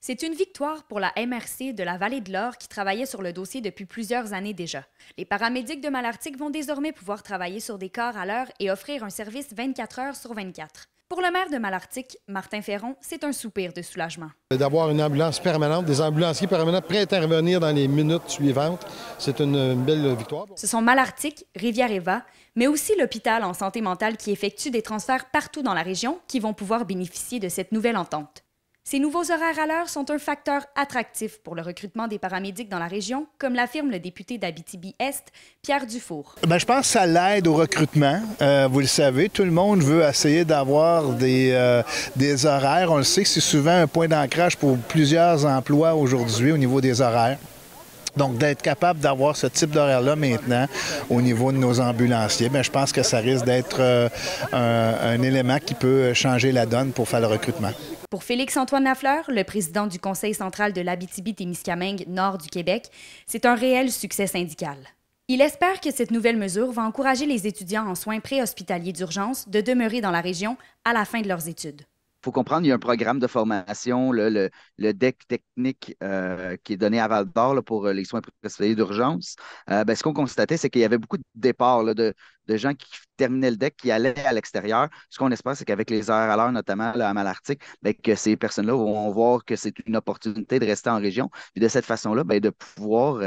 C'est une victoire pour la MRC de la Vallée de l'Or qui travaillait sur le dossier depuis plusieurs années déjà. Les paramédics de Malartic vont désormais pouvoir travailler sur des corps à l'heure et offrir un service 24 heures sur 24. Pour le maire de Malartic, Martin Ferron, c'est un soupir de soulagement. D'avoir une ambulance permanente, des ambulanciers permanents prêts à intervenir dans les minutes suivantes, c'est une belle victoire. Ce sont Malartic, Rivière-Eva, mais aussi l'hôpital en santé mentale qui effectue des transferts partout dans la région qui vont pouvoir bénéficier de cette nouvelle entente. Ces nouveaux horaires à l'heure sont un facteur attractif pour le recrutement des paramédics dans la région, comme l'affirme le député d'Abitibi-Est, Pierre Dufour. Ben, je pense que ça l'aide au recrutement. Euh, vous le savez, tout le monde veut essayer d'avoir des, euh, des horaires. On le sait que c'est souvent un point d'ancrage pour plusieurs emplois aujourd'hui au niveau des horaires. Donc, d'être capable d'avoir ce type d'horaire-là maintenant au niveau de nos ambulanciers, ben, je pense que ça risque d'être euh, un, un élément qui peut changer la donne pour faire le recrutement. Pour Félix-Antoine Lafleur, le président du Conseil central de l'Abitibi-Témiscamingue Nord du Québec, c'est un réel succès syndical. Il espère que cette nouvelle mesure va encourager les étudiants en soins préhospitaliers d'urgence de demeurer dans la région à la fin de leurs études faut comprendre, il y a un programme de formation, le, le, DEC technique euh, qui est donné à Val d'Or pour euh, les soins préhospitaliers d'urgence. Euh, ben, ce qu'on constatait, c'est qu'il y avait beaucoup de départs de, gens qui terminaient le deck qui allaient à l'extérieur. Ce qu'on espère, c'est qu'avec les heures à l'heure, notamment à Malartic, ben, que ces personnes-là vont voir que c'est une opportunité de rester en région. Puis de cette façon-là, ben, de pouvoir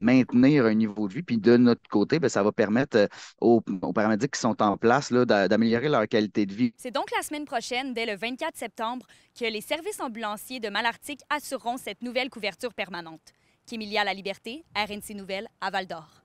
maintenir un niveau de vie. Puis de notre côté, ben, ça va permettre aux, paramédics qui sont en place d'améliorer leur qualité de vie. C'est donc la semaine prochaine, dès le 20 24 septembre que les services ambulanciers de Malartic assureront cette nouvelle couverture permanente. Kémilia La Liberté, RNC Nouvelle, à Val-d'Or.